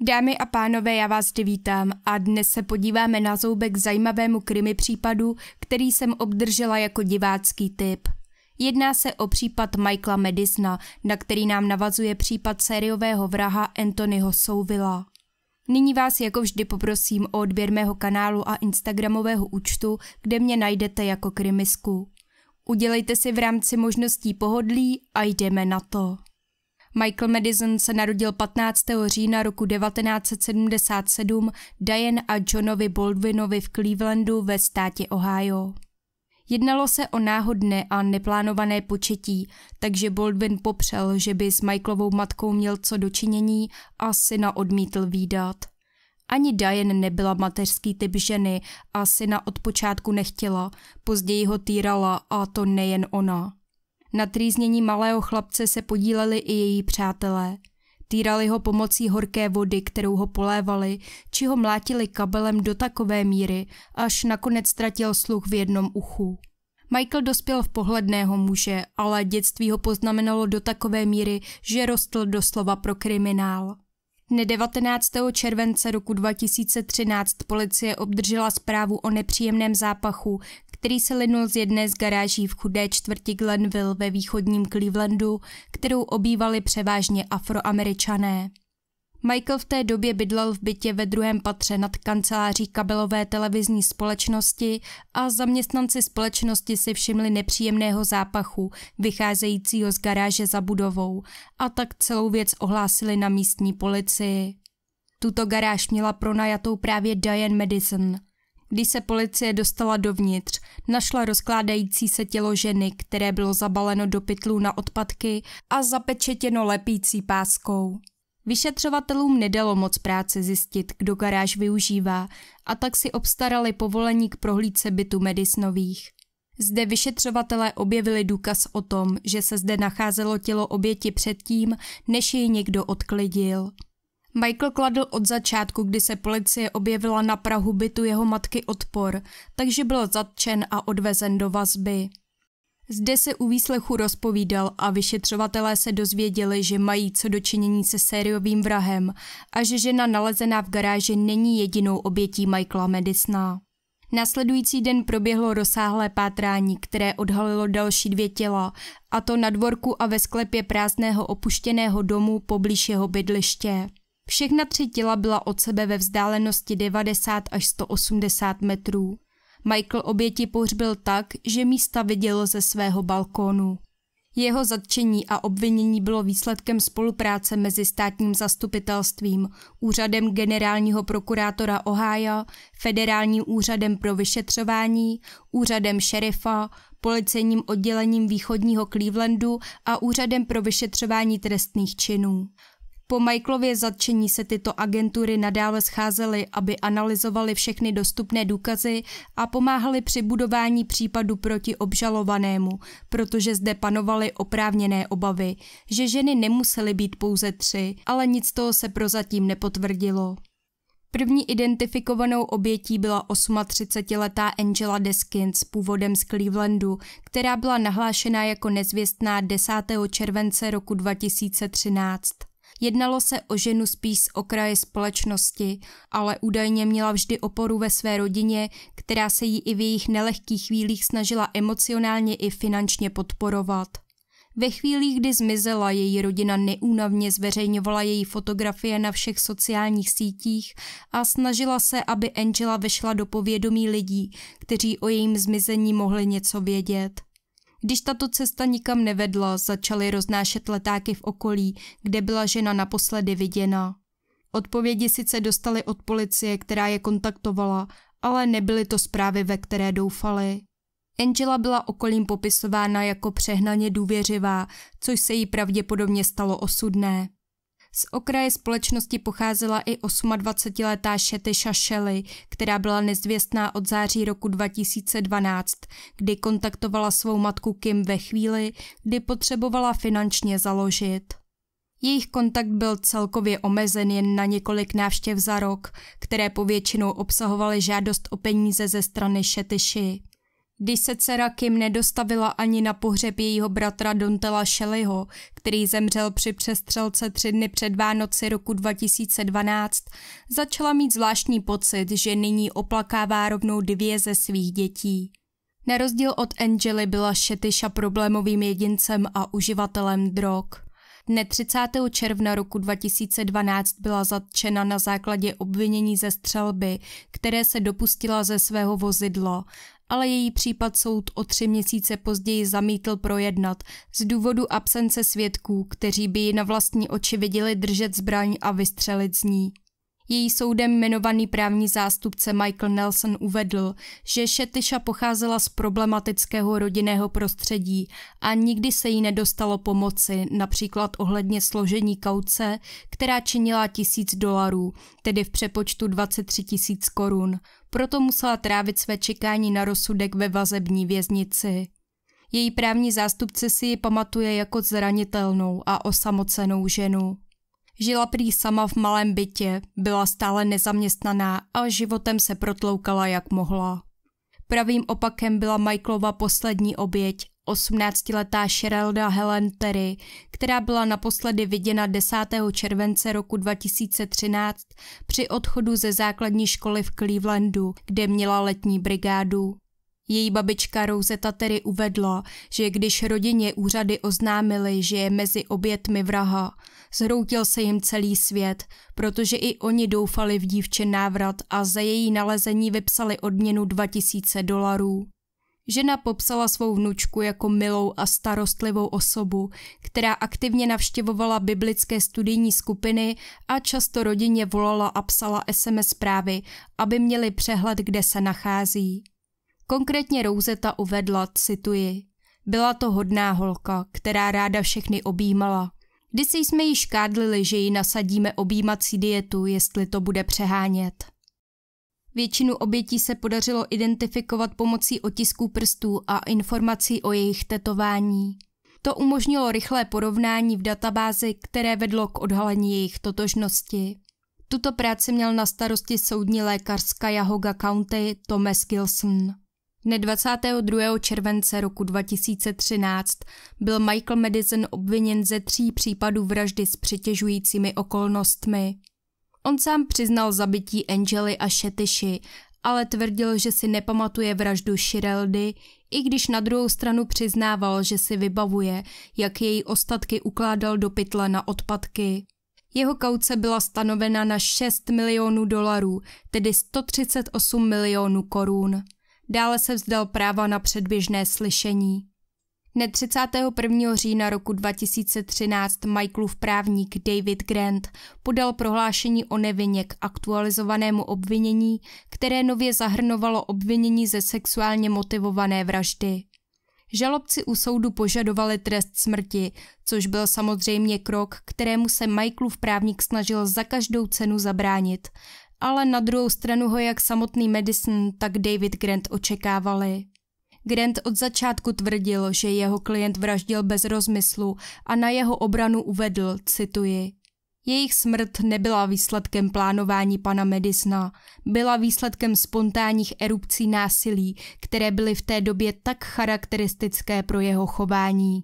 Dámy a pánové, já vás zde vítám a dnes se podíváme na zoubek zajímavému krimi případu, který jsem obdržela jako divácký tip. Jedná se o případ Michaela Medisna, na který nám navazuje případ sériového vraha Anthonyho Souvila. Nyní vás jako vždy poprosím o odběr mého kanálu a instagramového účtu, kde mě najdete jako krimisku. Udělejte si v rámci možností pohodlí a jdeme na to. Michael Madison se narodil 15. října roku 1977 Diane a Johnovi Baldwinovi v Clevelandu ve státě Ohio. Jednalo se o náhodné a neplánované početí, takže Baldwin popřel, že by s Michaelovou matkou měl co dočinění a syna odmítl výdat. Ani Diane nebyla mateřský typ ženy a syna od počátku nechtěla, později ho týrala a to nejen ona. Na trýznění malého chlapce se podíleli i její přátelé. Týrali ho pomocí horké vody, kterou ho polévali, či ho mlátili kabelem do takové míry, až nakonec ztratil sluch v jednom uchu. Michael dospěl v pohledného muže, ale dětství ho poznamenalo do takové míry, že rostl doslova pro kriminál. Dne 19. července roku 2013 policie obdržela zprávu o nepříjemném zápachu, který se linul z jedné z garáží v chudé čtvrti Glenville ve východním Clevelandu, kterou obývali převážně afroameričané. Michael v té době bydlel v bytě ve druhém patře nad kanceláří kabelové televizní společnosti a zaměstnanci společnosti si všimli nepříjemného zápachu vycházejícího z garáže za budovou a tak celou věc ohlásili na místní policii. Tuto garáž měla pronajatou právě Diane Madison. Když se policie dostala dovnitř, našla rozkládající se tělo ženy, které bylo zabaleno do pytlů na odpadky a zapečetěno lepící páskou. Vyšetřovatelům nedalo moc práce zjistit, kdo garáž využívá, a tak si obstarali povolení k prohlídce bytu Medisnových. Zde vyšetřovatelé objevili důkaz o tom, že se zde nacházelo tělo oběti předtím, než jej někdo odklidil. Michael kladl od začátku, kdy se policie objevila na Prahu bytu jeho matky odpor, takže byl zatčen a odvezen do vazby. Zde se u výslechu rozpovídal a vyšetřovatelé se dozvěděli, že mají co dočinění se sériovým vrahem a že žena nalezená v garáži není jedinou obětí Michaela Medisna. Následující den proběhlo rozsáhlé pátrání, které odhalilo další dvě těla, a to na dvorku a ve sklepě prázdného opuštěného domu poblíž jeho bydliště. Všechna tři těla byla od sebe ve vzdálenosti 90 až 180 metrů. Michael oběti pohřbil tak, že místa viděl ze svého balkónu. Jeho zatčení a obvinění bylo výsledkem spolupráce mezi státním zastupitelstvím, úřadem generálního prokurátora Ohio, federálním úřadem pro vyšetřování, úřadem šerifa, policejním oddělením východního Clevelandu a úřadem pro vyšetřování trestných činů. Po Michaelově zatčení se tyto agentury nadále scházely, aby analyzovali všechny dostupné důkazy a pomáhali při budování případu proti obžalovanému, protože zde panovaly oprávněné obavy, že ženy nemusely být pouze tři, ale nic toho se prozatím nepotvrdilo. První identifikovanou obětí byla 38-letá Angela Deskins původem z Clevelandu, která byla nahlášena jako nezvěstná 10. července roku 2013. Jednalo se o ženu spíš z okraje společnosti, ale údajně měla vždy oporu ve své rodině, která se jí i v jejich nelehkých chvílích snažila emocionálně i finančně podporovat. Ve chvíli, kdy zmizela, její rodina neúnavně zveřejňovala její fotografie na všech sociálních sítích a snažila se, aby Angela vešla do povědomí lidí, kteří o jejím zmizení mohli něco vědět. Když tato cesta nikam nevedla, začaly roznášet letáky v okolí, kde byla žena naposledy viděna. Odpovědi sice dostali od policie, která je kontaktovala, ale nebyly to zprávy, ve které doufali. Angela byla okolím popisována jako přehnaně důvěřivá, což se jí pravděpodobně stalo osudné. Z okraje společnosti pocházela i 28-letá Šetyša Shelley, která byla nezvěstná od září roku 2012, kdy kontaktovala svou matku Kim ve chvíli, kdy potřebovala finančně založit. Jejich kontakt byl celkově omezen jen na několik návštěv za rok, které povětšinou obsahovaly žádost o peníze ze strany Šetyši. Když se dcera Kim nedostavila ani na pohřeb jejího bratra Dontela Shelleyho, který zemřel při přestřelce tři dny před Vánoci roku 2012, začala mít zvláštní pocit, že nyní oplakává rovnou dvě ze svých dětí. Na rozdíl od Angely byla Šetyša problémovým jedincem a uživatelem drog. Dne 30. června roku 2012 byla zatčena na základě obvinění ze střelby, které se dopustila ze svého vozidla ale její případ soud o tři měsíce později zamítl projednat z důvodu absence svědků, kteří by ji na vlastní oči viděli držet zbraň a vystřelit z ní. Její soudem jmenovaný právní zástupce Michael Nelson uvedl, že Šetyša pocházela z problematického rodinného prostředí a nikdy se jí nedostalo pomoci, například ohledně složení kauce, která činila tisíc dolarů, tedy v přepočtu 23 tisíc korun. Proto musela trávit své čekání na rozsudek ve vazební věznici. Její právní zástupce si ji pamatuje jako zranitelnou a osamocenou ženu. Žila prý sama v malém bytě, byla stále nezaměstnaná a životem se protloukala jak mohla. Pravým opakem byla Michaelova poslední oběť, 18-letá Sherelda Helen Terry, která byla naposledy viděna 10. července roku 2013 při odchodu ze základní školy v Clevelandu, kde měla letní brigádu. Její babička Rouzeta tedy uvedla, že když rodině úřady oznámili, že je mezi obětmi vraha, zhroutil se jim celý svět, protože i oni doufali v dívče návrat a za její nalezení vypsali odměnu 2000 dolarů. Žena popsala svou vnučku jako milou a starostlivou osobu, která aktivně navštěvovala biblické studijní skupiny a často rodině volala a psala SMS zprávy, aby měli přehled, kde se nachází. Konkrétně Rouzeta uvedla, cituji, byla to hodná holka, která ráda všechny objímala. Když jsme ji škádlili, že ji nasadíme objímací dietu, jestli to bude přehánět. Většinu obětí se podařilo identifikovat pomocí otisků prstů a informací o jejich tetování. To umožnilo rychlé porovnání v databázi, které vedlo k odhalení jejich totožnosti. Tuto práci měl na starosti soudní lékař z Cuyahoga County Thomas Gilson. Dne 22. července roku 2013 byl Michael Madison obviněn ze tří případů vraždy s přitěžujícími okolnostmi. On sám přiznal zabití Angely a Šetyši, ale tvrdil, že si nepamatuje vraždu Shireldy, i když na druhou stranu přiznával, že si vybavuje, jak její ostatky ukládal do pytle na odpadky. Jeho kauce byla stanovena na 6 milionů dolarů, tedy 138 milionů korun. Dále se vzdal práva na předběžné slyšení. Dne 31. října roku 2013 Michaelův právník David Grant podal prohlášení o nevině k aktualizovanému obvinění, které nově zahrnovalo obvinění ze sexuálně motivované vraždy. Žalobci u soudu požadovali trest smrti, což byl samozřejmě krok, kterému se Michaelův právník snažil za každou cenu zabránit, ale na druhou stranu ho jak samotný Madison, tak David Grant očekávali. Grant od začátku tvrdil, že jeho klient vraždil bez rozmyslu a na jeho obranu uvedl, cituji, jejich smrt nebyla výsledkem plánování pana Medisna, byla výsledkem spontánních erupcí násilí, které byly v té době tak charakteristické pro jeho chování.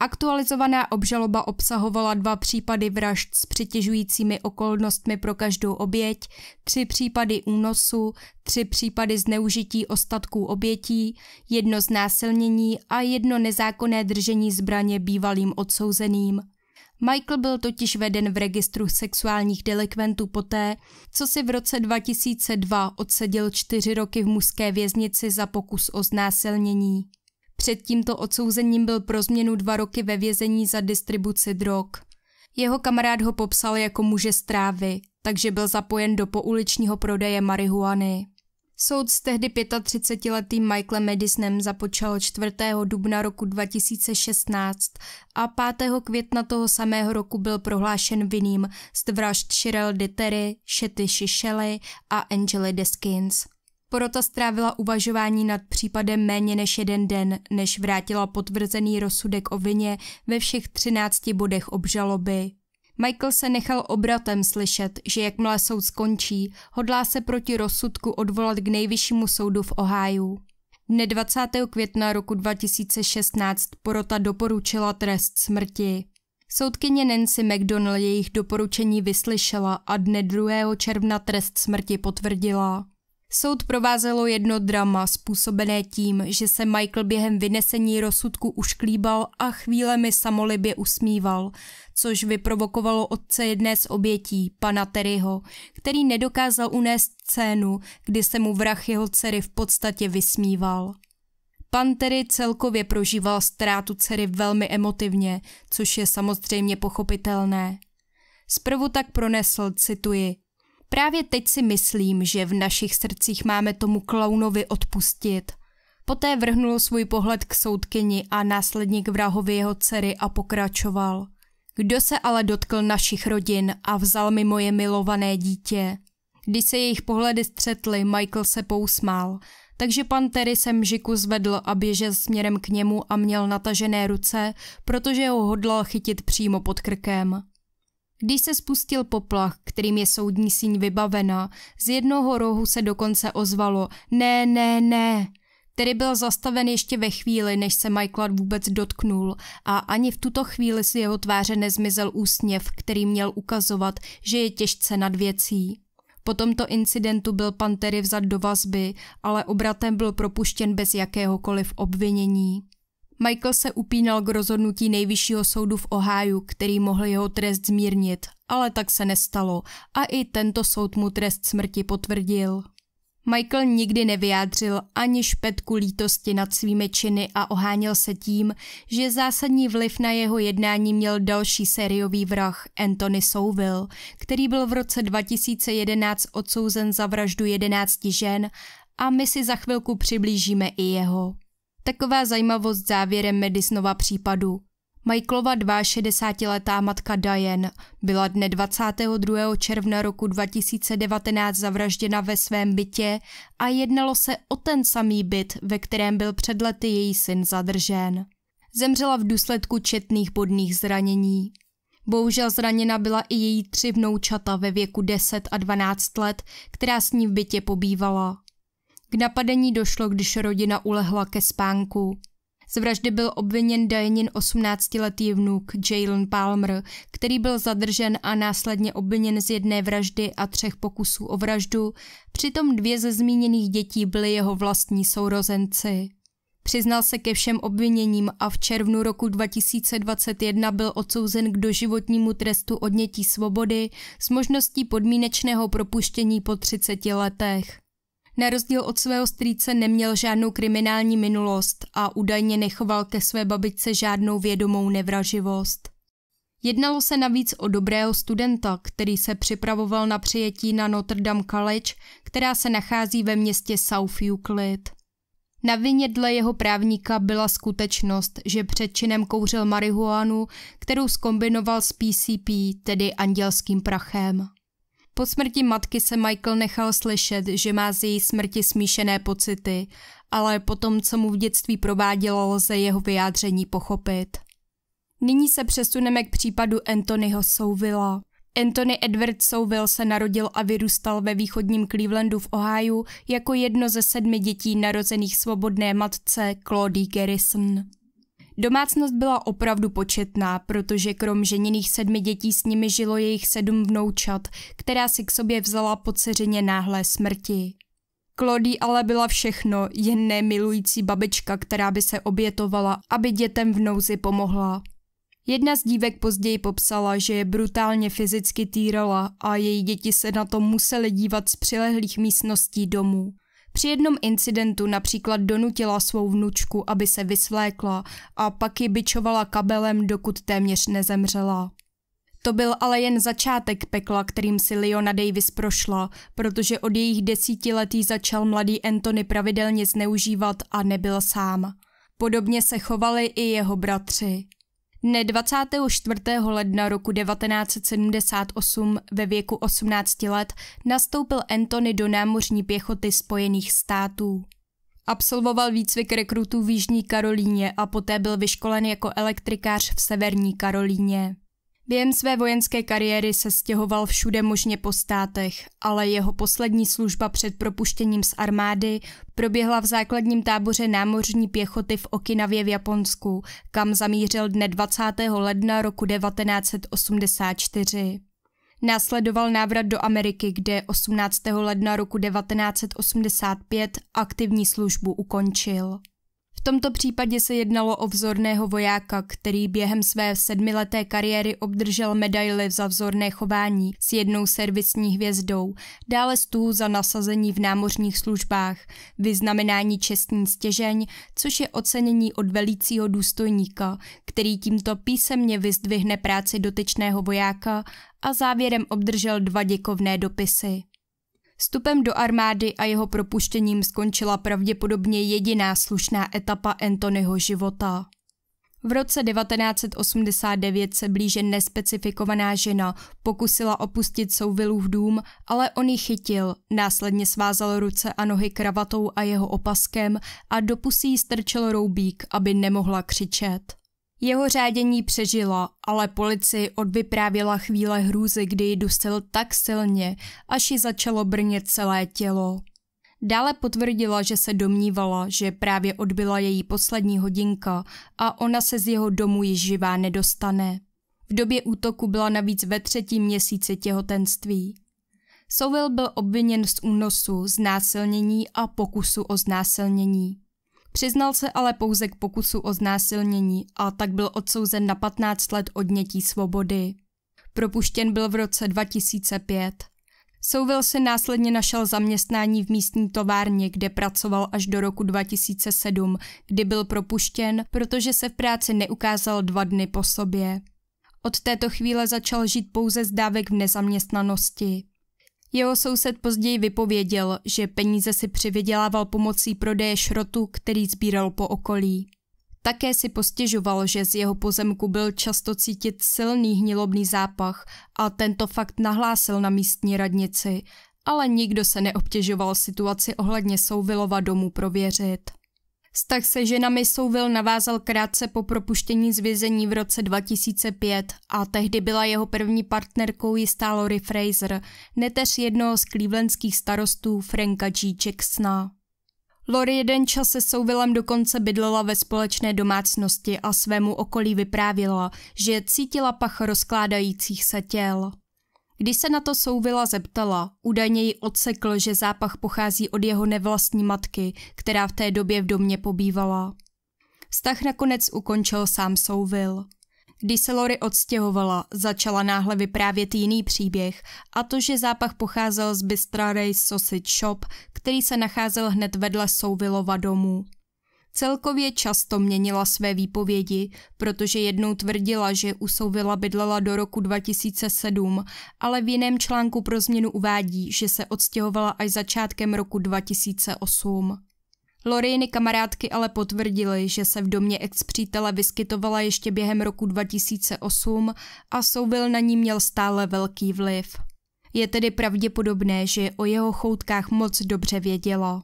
Aktualizovaná obžaloba obsahovala dva případy vražd s přitěžujícími okolnostmi pro každou oběť, tři případy únosu, tři případy zneužití ostatků obětí, jedno znásilnění a jedno nezákonné držení zbraně bývalým odsouzeným. Michael byl totiž veden v registru sexuálních delikventů poté, co si v roce 2002 odseděl čtyři roky v mužské věznici za pokus o znásilnění. Před tímto odsouzením byl pro změnu dva roky ve vězení za distribuci drog. Jeho kamarád ho popsal jako muže strávy, takže byl zapojen do pouličního prodeje marihuany. Soud s tehdy 35-letým Michaelem Madisonem započal 4. dubna roku 2016 a 5. května toho samého roku byl prohlášen vinným z vražd Cheryl Dittery, Shetty Shishely a Angely Deskins. Porota strávila uvažování nad případem méně než jeden den, než vrátila potvrzený rozsudek o vině ve všech třinácti bodech obžaloby. Michael se nechal obratem slyšet, že jakmile soud skončí, hodlá se proti rozsudku odvolat k nejvyššímu soudu v Oháju. Dne 20. května roku 2016 porota doporučila trest smrti. Soudkyně Nancy McDonald jejich doporučení vyslyšela a dne 2. června trest smrti potvrdila. Soud provázelo jedno drama způsobené tím, že se Michael během vynesení rozsudku ušklíbal a chvílemi samolibě usmíval, což vyprovokovalo otce jedné z obětí, pana Terryho, který nedokázal unést scénu, kdy se mu vrah jeho dcery v podstatě vysmíval. Pan Terry celkově prožíval ztrátu dcery velmi emotivně, což je samozřejmě pochopitelné. Zprvu tak pronesl, cituji, Právě teď si myslím, že v našich srdcích máme tomu klaunovi odpustit. Poté vrhnul svůj pohled k soudkyni a následně k vrahovi jeho dcery a pokračoval. Kdo se ale dotkl našich rodin a vzal mi moje milované dítě? Když se jejich pohledy střetly, Michael se pousmál, takže pan Terry se mžiku zvedl a běžel směrem k němu a měl natažené ruce, protože ho hodlal chytit přímo pod krkem. Když se spustil poplach, kterým je soudní síň vybavena, z jednoho rohu se dokonce ozvalo ne, ne, ne, který byl zastaven ještě ve chvíli, než se Michael vůbec dotknul a ani v tuto chvíli si jeho tváře nezmizel úsměv, který měl ukazovat, že je těžce nad věcí. Po tomto incidentu byl pan Terry vzat do vazby, ale obratem byl propuštěn bez jakéhokoliv obvinění. Michael se upínal k rozhodnutí nejvyššího soudu v Oháju, který mohl jeho trest zmírnit, ale tak se nestalo a i tento soud mu trest smrti potvrdil. Michael nikdy nevyjádřil ani špetku lítosti nad svými činy a oháněl se tím, že zásadní vliv na jeho jednání měl další sériový vrah Anthony Souville, který byl v roce 2011 odsouzen za vraždu 11 žen a my si za chvilku přiblížíme i jeho. Taková zajímavost závěrem Medisnova případu. Michaelova 62-letá matka Diane byla dne 22. června roku 2019 zavražděna ve svém bytě a jednalo se o ten samý byt, ve kterém byl před lety její syn zadržen. Zemřela v důsledku četných bodných zranění. Bohužel zraněna byla i její tři vnoučata ve věku 10 a 12 let, která s ní v bytě pobývala. K napadení došlo, když rodina ulehla ke spánku. Z vraždy byl obviněn Dianin 18-letý vnuk Jalen Palmer, který byl zadržen a následně obviněn z jedné vraždy a třech pokusů o vraždu, přitom dvě ze zmíněných dětí byly jeho vlastní sourozenci. Přiznal se ke všem obviněním a v červnu roku 2021 byl odsouzen k doživotnímu trestu odnětí svobody s možností podmínečného propuštění po 30 letech. Na rozdíl od svého strýce neměl žádnou kriminální minulost a údajně nechoval ke své babičce žádnou vědomou nevraživost. Jednalo se navíc o dobrého studenta, který se připravoval na přijetí na Notre Dame College, která se nachází ve městě South Euclid. Na vině dle jeho právníka byla skutečnost, že před činem kouřil marihuanu, kterou skombinoval s PCP, tedy andělským prachem. Po smrti matky se Michael nechal slyšet, že má z její smrti smíšené pocity, ale po tom, co mu v dětství provádělo, lze jeho vyjádření pochopit. Nyní se přesuneme k případu Anthonyho Souvila. Anthony Edward Souvil se narodil a vyrůstal ve východním Clevelandu v Ohio jako jedno ze sedmi dětí narozených svobodné matce Claudie Garrison. Domácnost byla opravdu početná, protože krom ženiných sedmi dětí s nimi žilo jejich sedm vnoučat, která si k sobě vzala po ceřině náhlé smrti. Klody ale byla všechno, jen nemilující babička, která by se obětovala, aby dětem v nouzi pomohla. Jedna z dívek později popsala, že je brutálně fyzicky týrala a její děti se na to museli dívat z přilehlých místností domů. Při jednom incidentu například donutila svou vnučku, aby se vysvlékla a pak ji bičovala kabelem, dokud téměř nezemřela. To byl ale jen začátek pekla, kterým si Leona Davis prošla, protože od jejich desíti letý začal mladý Anthony pravidelně zneužívat a nebyl sám. Podobně se chovali i jeho bratři. Dne 24. ledna roku 1978 ve věku 18 let nastoupil Anthony do námořní pěchoty Spojených států. Absolvoval výcvik rekrutů v Jižní Karolíně a poté byl vyškolen jako elektrikář v Severní Karolíně. Během své vojenské kariéry se stěhoval všude možně po státech, ale jeho poslední služba před propuštěním z armády proběhla v základním táboře námořní pěchoty v Okinavě v Japonsku, kam zamířil dne 20. ledna roku 1984. Následoval návrat do Ameriky, kde 18. ledna roku 1985 aktivní službu ukončil. V tomto případě se jednalo o vzorného vojáka, který během své sedmileté kariéry obdržel medaily za vzorné chování s jednou servisní hvězdou, dále stůl za nasazení v námořních službách, vyznamenání čestní stěžeň, což je ocenění od velícího důstojníka, který tímto písemně vyzdvihne práci dotyčného vojáka a závěrem obdržel dva děkovné dopisy. Vstupem do armády a jeho propuštěním skončila pravděpodobně jediná slušná etapa Anthonyho života. V roce 1989 se blíže nespecifikovaná žena pokusila opustit Souvilův dům, ale on ji chytil, následně svázal ruce a nohy kravatou a jeho opaskem a do pusí strčil roubík, aby nemohla křičet. Jeho řádění přežila, ale policii odvyprávěla chvíle hrůzy, kdy ji dusil tak silně, až ji začalo brnět celé tělo. Dále potvrdila, že se domnívala, že právě odbyla její poslední hodinka a ona se z jeho domu již živá nedostane. V době útoku byla navíc ve třetím měsíci těhotenství. Sovil byl obviněn z únosu, znásilnění a pokusu o znásilnění. Přiznal se ale pouze k pokusu o znásilnění a tak byl odsouzen na 15 let odnětí svobody. Propuštěn byl v roce 2005. Souvil si následně našel zaměstnání v místní továrně, kde pracoval až do roku 2007, kdy byl propuštěn, protože se v práci neukázal dva dny po sobě. Od této chvíle začal žít pouze z dávek v nezaměstnanosti. Jeho soused později vypověděl, že peníze si přivydělával pomocí prodeje šrotu, který sbíral po okolí. Také si postěžoval, že z jeho pozemku byl často cítit silný hnilobný zápach a tento fakt nahlásil na místní radnici, ale nikdo se neobtěžoval situaci ohledně souvilova domu prověřit. Vztah se ženami Souvil navázal krátce po propuštění z vězení v roce 2005 a tehdy byla jeho první partnerkou jistá Lori Fraser, neteř jednoho z clevelandských starostů Franka G. Jacksona. Lori jeden čas se Souvilem dokonce bydlela ve společné domácnosti a svému okolí vyprávila, že cítila pach rozkládajících se těl. Když se na to souvila zeptala, údajně ji odsekl, že zápach pochází od jeho nevlastní matky, která v té době v domě pobývala. Vztah nakonec ukončil sám souvil. Když se Lori odstěhovala, začala náhle vyprávět jiný příběh a to, že zápach pocházel z Bystra Ray Sausage Shop, který se nacházel hned vedle Souvilova domu. Celkově často měnila své výpovědi, protože jednou tvrdila, že u Souvila bydlela do roku 2007, ale v jiném článku pro změnu uvádí, že se odstěhovala až začátkem roku 2008. Loriny kamarádky ale potvrdily, že se v domě ex-přítele vyskytovala ještě během roku 2008 a Souvil na ní měl stále velký vliv. Je tedy pravděpodobné, že o jeho choutkách moc dobře věděla.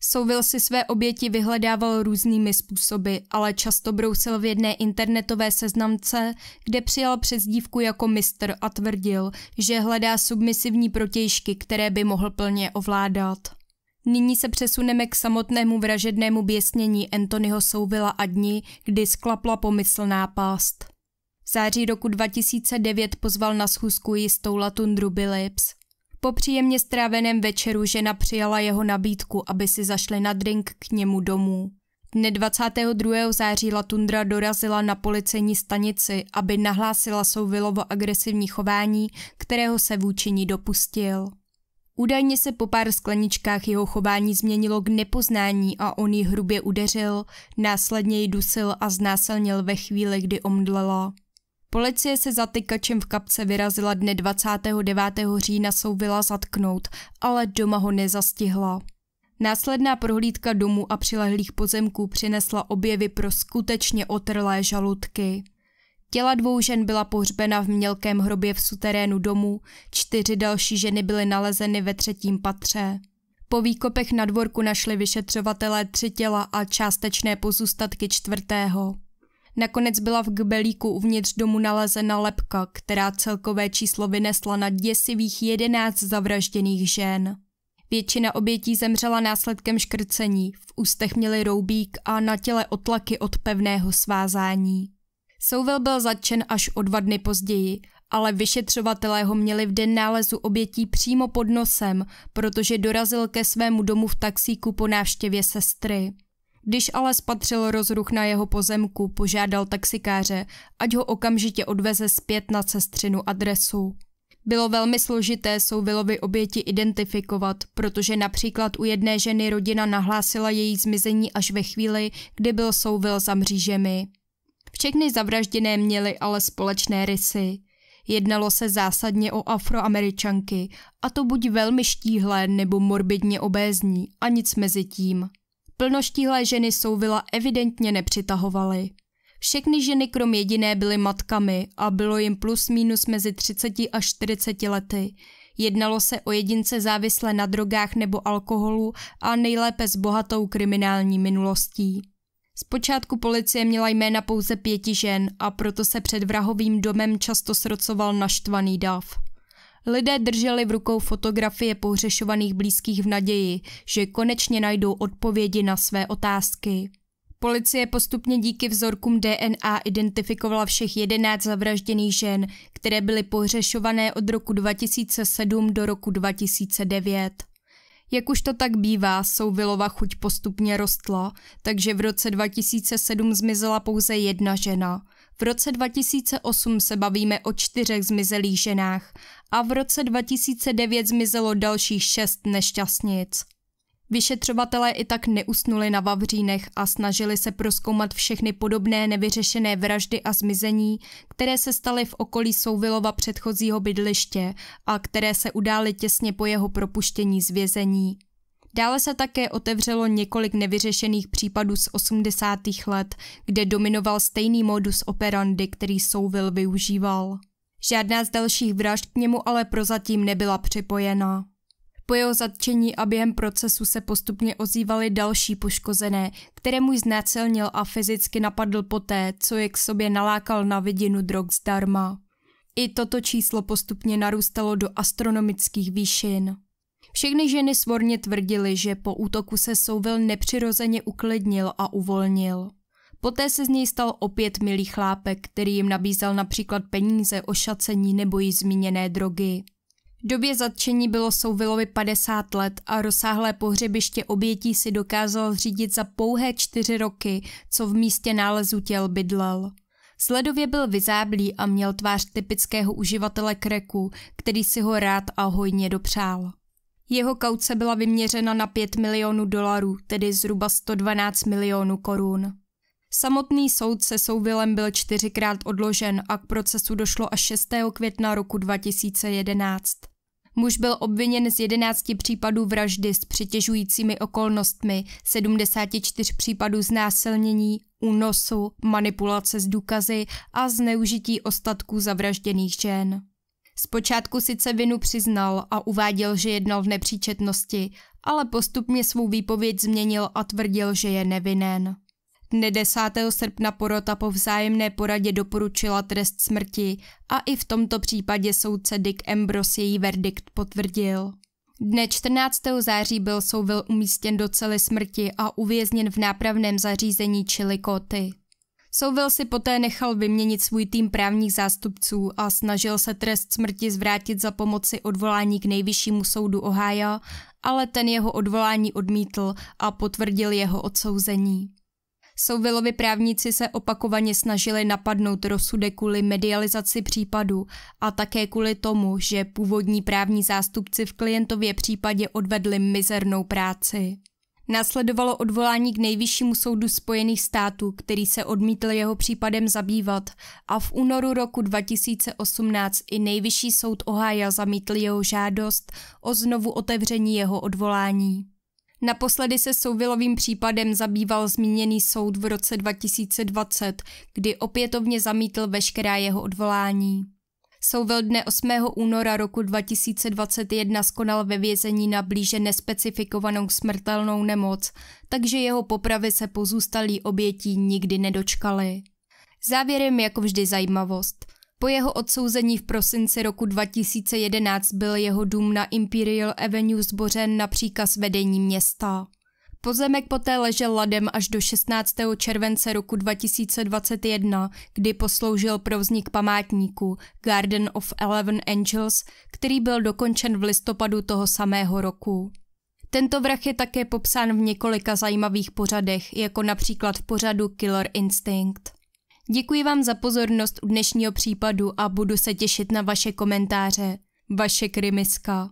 Souvil si své oběti vyhledával různými způsoby, ale často brousil v jedné internetové seznamce, kde přijal přezdívku jako mistr a tvrdil, že hledá submisivní protějšky, které by mohl plně ovládat. Nyní se přesuneme k samotnému vražednému běsnění Anthonyho Souvila a dní, kdy sklapla pomyslná past. V září roku 2009 pozval na schůzku jistou Latundru Billips, po příjemně stráveném večeru žena přijala jeho nabídku, aby si zašli na drink k němu domů. Dne 22. září Latundra dorazila na policejní stanici, aby nahlásila Souvilovo agresivní chování, kterého se vůči ní dopustil. Údajně se po pár skleničkách jeho chování změnilo k nepoznání a on ji hrubě udeřil, následně ji dusil a znásilnil ve chvíli, kdy omdlela. Policie se zatykačem v kapce vyrazila dne 29. října Souvila zatknout, ale doma ho nezastihla. Následná prohlídka domu a přilehlých pozemků přinesla objevy pro skutečně otrlé žaludky. Těla dvou žen byla pohřbena v mělkém hrobě v suterénu domu, čtyři další ženy byly nalezeny ve třetím patře. Po výkopech na dvorku našli vyšetřovatelé tři těla a částečné pozůstatky čtvrtého. Nakonec byla v gbelíku uvnitř domu nalezena lepka, která celkové číslo vynesla na děsivých jedenáct zavražděných žen. Většina obětí zemřela následkem škrcení, v ústech měli roubík a na těle otlaky od pevného svázání. Souvel byl zatčen až o dva dny později, ale vyšetřovatelé ho měli v den nálezu obětí přímo pod nosem, protože dorazil ke svému domu v taxíku po návštěvě sestry. Když ale spatřil rozruch na jeho pozemku, požádal taxikáře, ať ho okamžitě odveze zpět na cestřinu adresu. Bylo velmi složité Souvilovi oběti identifikovat, protože například u jedné ženy rodina nahlásila její zmizení až ve chvíli, kdy byl Souvil za mřížemi. Všechny zavražděné měly ale společné rysy. Jednalo se zásadně o afroameričanky, a to buď velmi štíhlé nebo morbidně obézní a nic mezi tím. Plnoštíhlé ženy souvila evidentně nepřitahovaly. Všechny ženy krom jediné byly matkami a bylo jim plus minus mezi 30 a 40 lety. Jednalo se o jedince závislé na drogách nebo alkoholu a nejlépe s bohatou kriminální minulostí. Zpočátku policie měla jména pouze pěti žen a proto se před vrahovým domem často srocoval naštvaný dav. Lidé drželi v rukou fotografie pohřešovaných blízkých v naději, že konečně najdou odpovědi na své otázky. Policie postupně díky vzorkům DNA identifikovala všech 11 zavražděných žen, které byly pohřešované od roku 2007 do roku 2009. Jak už to tak bývá, Souvilova chuť postupně rostla, takže v roce 2007 zmizela pouze jedna žena – v roce 2008 se bavíme o čtyřech zmizelých ženách a v roce 2009 zmizelo dalších šest nešťastnic. Vyšetřovatelé i tak neusnuli na Vavřínech a snažili se proskoumat všechny podobné nevyřešené vraždy a zmizení, které se staly v okolí Souvilova předchozího bydliště a které se udály těsně po jeho propuštění z vězení. Dále se také otevřelo několik nevyřešených případů z 80. let, kde dominoval stejný modus operandi, který Souvil využíval. Žádná z dalších vražd k němu ale prozatím nebyla připojena. Po jeho zatčení a během procesu se postupně ozývaly další poškozené, které mu znásilnil a fyzicky napadl poté, co je k sobě nalákal na vidinu drog zdarma. I toto číslo postupně narůstalo do astronomických výšin. Všechny ženy svorně tvrdily, že po útoku se Souvil nepřirozeně uklidnil a uvolnil. Poté se z něj stal opět milý chlápek, který jim nabízel například peníze, ošacení nebo jí zmíněné drogy. V době zatčení bylo Souvilovi 50 let a rozsáhlé pohřebiště obětí si dokázal řídit za pouhé čtyři roky, co v místě nálezu těl bydlel. Sledově byl vyzáblý a měl tvář typického uživatele kreku, který si ho rád a hojně dopřál. Jeho kauce byla vyměřena na 5 milionů dolarů, tedy zhruba 112 milionů korun. Samotný soud se Souvilem byl čtyřikrát odložen a k procesu došlo až 6. května roku 2011. Muž byl obviněn z 11 případů vraždy s přitěžujícími okolnostmi, 74 případů znásilnění, únosu, manipulace s důkazy a zneužití ostatků zavražděných žen. Zpočátku sice vinu přiznal a uváděl, že jednal v nepříčetnosti, ale postupně svou výpověď změnil a tvrdil, že je nevinen. Dne 10. srpna porota po vzájemné poradě doporučila trest smrti a i v tomto případě soudce Dick Ambrose její verdikt potvrdil. Dne 14. září byl Souvil umístěn do cely smrti a uvězněn v nápravném zařízení Chilikoty. Souvil si poté nechal vyměnit svůj tým právních zástupců a snažil se trest smrti zvrátit za pomoci odvolání k nejvyššímu soudu Ohio, ale ten jeho odvolání odmítl a potvrdil jeho odsouzení. Souvilovi právníci se opakovaně snažili napadnout rozsudek kvůli medializaci případu a také kvůli tomu, že původní právní zástupci v klientově případě odvedli mizernou práci. Následovalo odvolání k nejvyššímu soudu Spojených států, který se odmítl jeho případem zabývat a v únoru roku 2018 i nejvyšší soud Ohaja zamítl jeho žádost o znovu otevření jeho odvolání. Naposledy se souvilovým případem zabýval zmíněný soud v roce 2020, kdy opětovně zamítl veškerá jeho odvolání. Souvel dne 8. února roku 2021 skonal ve vězení na blíže nespecifikovanou smrtelnou nemoc, takže jeho popravy se pozůstalí obětí nikdy nedočkali. Závěrem jako vždy zajímavost. Po jeho odsouzení v prosinci roku 2011 byl jeho dům na Imperial Avenue zbořen na příkaz vedení města. Pozemek poté ležel ladem až do 16. července roku 2021, kdy posloužil pro vznik památníku Garden of Eleven Angels, který byl dokončen v listopadu toho samého roku. Tento vrah je také popsán v několika zajímavých pořadech, jako například v pořadu Killer Instinct. Děkuji vám za pozornost u dnešního případu a budu se těšit na vaše komentáře. Vaše krymiska.